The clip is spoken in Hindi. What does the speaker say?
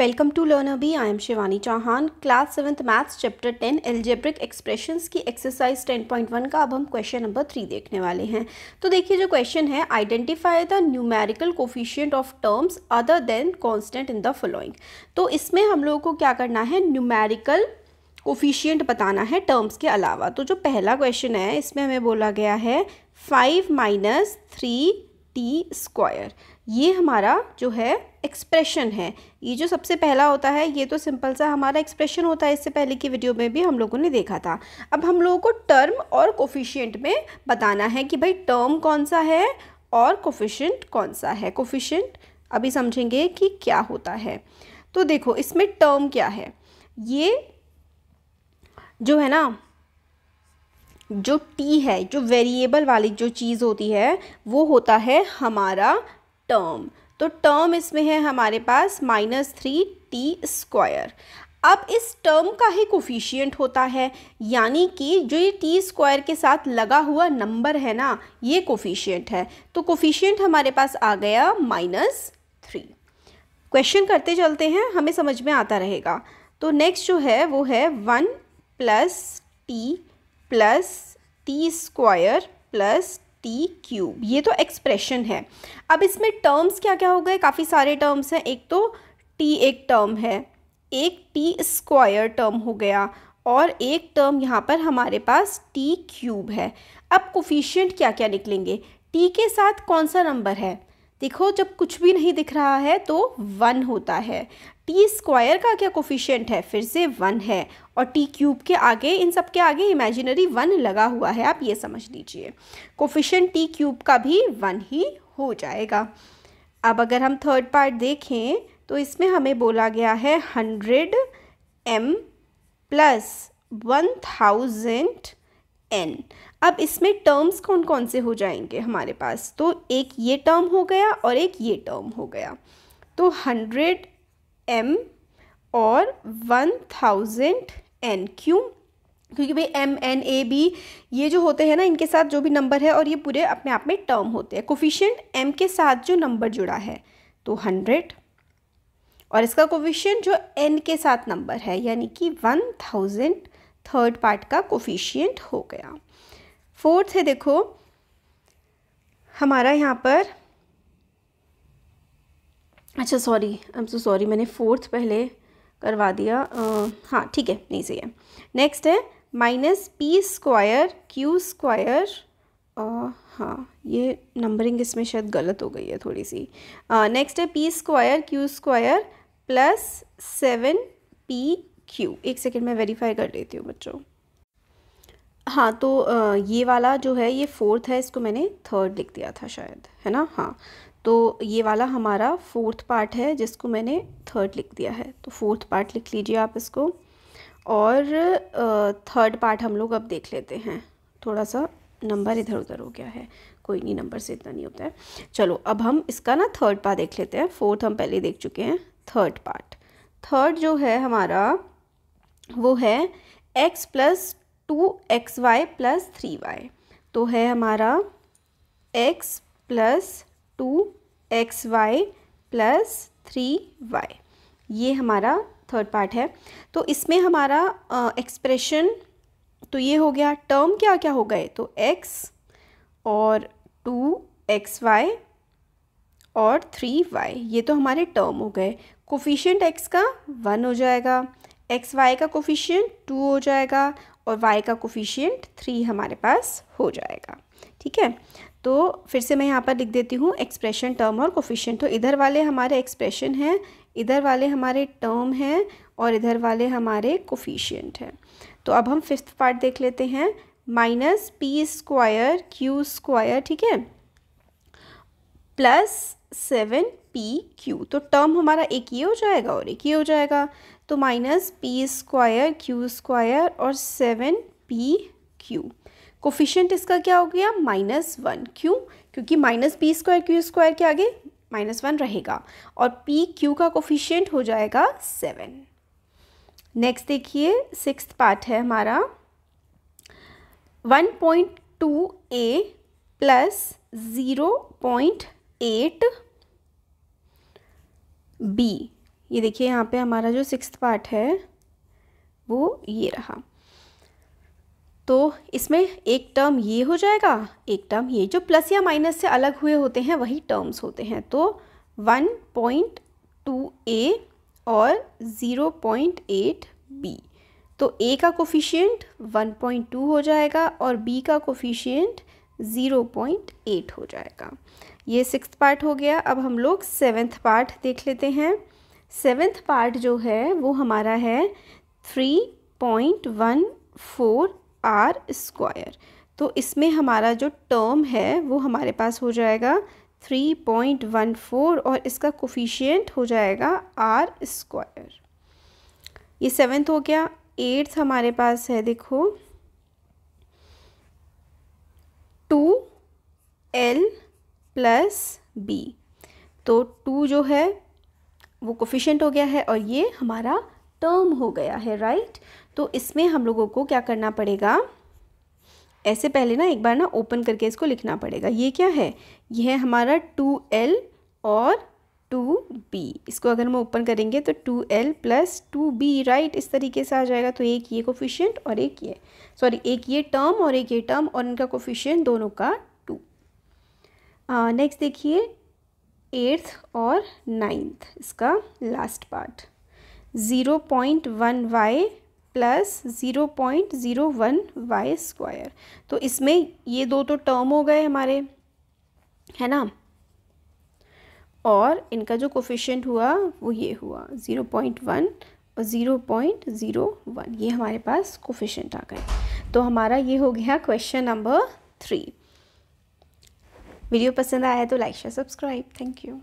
welcome to learner B I am Shivani Chauhan class seventh maths chapter ten algebraic expressions की एक्सरसाइज टेन पॉइंट वन का अब हम क्वेश्चन नंबर थ्री देखने वाले हैं तो देखिए जो क्वेश्चन है identify the numerical coefficient of terms other than constant in the following तो इसमें हम लोगों को क्या करना है न्यूमेरिकल कोफिशियंट बताना है टर्म्स के अलावा तो जो पहला क्वेश्चन है इसमें हमें बोला गया है five minus three T square ये हमारा जो है एक्सप्रेशन है ये जो सबसे पहला होता है ये तो सिंपल सा हमारा एक्सप्रेशन होता है इससे पहले की वीडियो में भी हम लोगों ने देखा था अब हम लोगों को टर्म और कोफिशियंट में बताना है कि भाई टर्म कौन सा है और कोफिशियंट कौन सा है कोफिशियंट अभी समझेंगे कि क्या होता है तो देखो इसमें टर्म क्या है ये जो है ना जो टी है जो वेरिएबल वाली जो चीज़ होती है वो होता है हमारा टर्म तो टर्म इसमें है हमारे पास माइनस थ्री टी स्क्वायर अब इस टर्म का ही कोफिशियंट होता है यानी कि जो ये टी स्क्वायर के साथ लगा हुआ नंबर है ना ये कोफिशियंट है तो कोफिशियंट हमारे पास आ गया माइनस थ्री क्वेश्चन करते चलते हैं हमें समझ में आता रहेगा तो नेक्स्ट जो है वो है one plus T plus T square plus T cube ये तो एक्सप्रेशन है अब इसमें टर्म्स क्या क्या हो गए काफ़ी सारे टर्म्स हैं एक तो टी एक टर्म है एक टी स्क्वायर टर्म हो गया और एक टर्म यहाँ पर हमारे पास टी क्यूब है अब कोफिशियंट क्या क्या निकलेंगे टी के साथ कौन सा नंबर है देखो जब कुछ भी नहीं दिख रहा है तो वन होता है टी स्क्वायर का क्या कोफिशियंट है फिर से वन है और टी क्यूब के आगे इन सब के आगे इमेजिनरी वन लगा हुआ है आप ये समझ लीजिए कोफिशियंट टी क्यूब का भी वन ही हो जाएगा अब अगर हम थर्ड पार्ट देखें तो इसमें हमें बोला गया है hundred M plus one thousand N अब इसमें टर्म्स कौन कौन से हो जाएंगे हमारे पास तो एक ये टर्म हो गया और एक ये टर्म हो गया तो हंड्रेड एम और वन थाउजेंड एन क्यों क्योंकि भाई एम एन ए बी ये जो होते हैं ना इनके साथ जो भी नंबर है और ये पूरे अपने आप में टर्म होते हैं कोफिशियंट एम के साथ जो नंबर जुड़ा है तो हंड्रेड और इसका कोफिशियंट जो एन के साथ नंबर है यानी कि वन थाउजेंड थर्ड पार्ट का कोफिशियंट हो गया फोर्थ है देखो हमारा यहाँ पर अच्छा sorry I am so sorry मैंने फोर्थ पहले करवा दिया आ, हाँ ठीक है नहीं सही है नेक्स्ट है minus P square Q square हाँ ये नंबरिंग इसमें शायद गलत हो गई है थोड़ी सी नेक्स्ट है P square Q square plus seven P Q एक सेकेंड में वेरीफाई कर लेती हूँ बच्चों हाँ तो ये वाला जो है ये फोर्थ है इसको मैंने थर्ड लिख दिया था शायद है ना हाँ तो ये वाला हमारा फोर्थ पार्ट है जिसको मैंने थर्ड लिख दिया है तो फोर्थ पार्ट लिख लीजिए आप इसको और थर्ड पार्ट हम लोग अब देख लेते हैं थोड़ा सा नंबर इधर उधर हो गया है कोई नहीं नंबर से इतना नहीं होता है चलो अब हम इसका ना थर्ड पार्ट देख लेते हैं फोर्थ हम पहले देख चुके हैं थर्ड पार्ट थर्ड जो है हमारा वो है X plus two X Y plus three Y तो है हमारा X plus two X Y plus three Y ये हमारा थर्ड पार्ट है तो इसमें हमारा एक्सप्रेशन तो ये हो गया टर्म क्या क्या हो गए तो एक्स और टू एक्स वाई और थ्री वाई ये तो हमारे टर्म हो गए कोफिशियंट एक्स का वन हो जाएगा एक्स वाई का कोफिशियंट टू हो जाएगा और वाई का कोफिशियंट थ्री हमारे पास हो जाएगा ठीक है तो फिर से मैं यहाँ पर लिख देती हूँ एक्सप्रेशन टर्म और कोफिशियंट तो इधर वाले हमारे एक्सप्रेशन हैं इधर वाले हमारे टर्म हैं और इधर वाले हमारे कोफिशियंट हैं तो अब हम फिफ्थ पार्ट देख लेते हैं minus P square Q square ठीक है प्लस सेवन पी क्यू तो टर्म हमारा एक ही हो जाएगा और एक ही हो जाएगा तो minus P square Q square और सेवन पी क्यू कोफिशियंट इसका क्या हो गया माइनस वन क्यों क्योंकि minus P square Q square के आगे माइनस वन रहेगा और पी क्यू का कोफिशियंट हो जाएगा सेवन नेक्स्ट देखिए सिक्स पार्ट है हमारा one point two a plus zero point eight b ये देखिए यहाँ पे हमारा जो सिक्स पार्ट है वो ये रहा तो इसमें एक टर्म ये हो जाएगा एक टर्म ये जो प्लस या माइनस से अलग हुए होते हैं वही टर्म्स होते हैं तो वन पॉइंट टू ए और ज़ीरो पॉइंट एट बी तो ए का कोफिशियंट वन पॉइंट टू हो जाएगा और बी का कोफिशियंट ज़ीरो पॉइंट एट हो जाएगा ये सिक्स पार्ट हो गया अब हम लोग सेवेंथ पार्ट देख लेते हैं सेवेंथ पार्ट जो है वो हमारा है three point one four r square तो इसमें हमारा जो टर्म है वो हमारे पास हो जाएगा थ्री पॉइंट वन फोर और इसका कोफिशियंट हो जाएगा आर स्क्वायर ये सेवेंथ हो गया एट्थ हमारे पास है देखो टू एल प्लस बी तो टू जो है वो कोफिशेंट हो गया है और ये हमारा टर्म हो गया है राइट तो इसमें हम लोगों को क्या करना पड़ेगा ऐसे पहले ना एक बार ना ओपन करके इसको लिखना पड़ेगा ये क्या है यह है हमारा टू एल और टू बी इसको अगर हम ओपन करेंगे तो two l plus two b right इस तरीके से आ जाएगा तो एक ये कोफिशियंट और एक ये सॉरी एक ये टर्म और एक ये टर्म और इनका कोफिशियंट दोनों का टू नेक्स्ट देखिए एट्थ और नाइन्थ इसका last part zero point one y plus zero point zero one y square तो इसमें ये दो तो टर्म हो गए हमारे है ना और इनका जो कोफिशेंट हुआ वो ये हुआ ज़ीरो पॉइंट वन और ज़ीरो पॉइंट ज़ीरो वन ये हमारे पास कोफिशेंट आ गए तो हमारा ये हो गया क्वेश्चन नंबर थ्री वीडियो पसंद आया तो like share subscribe thank you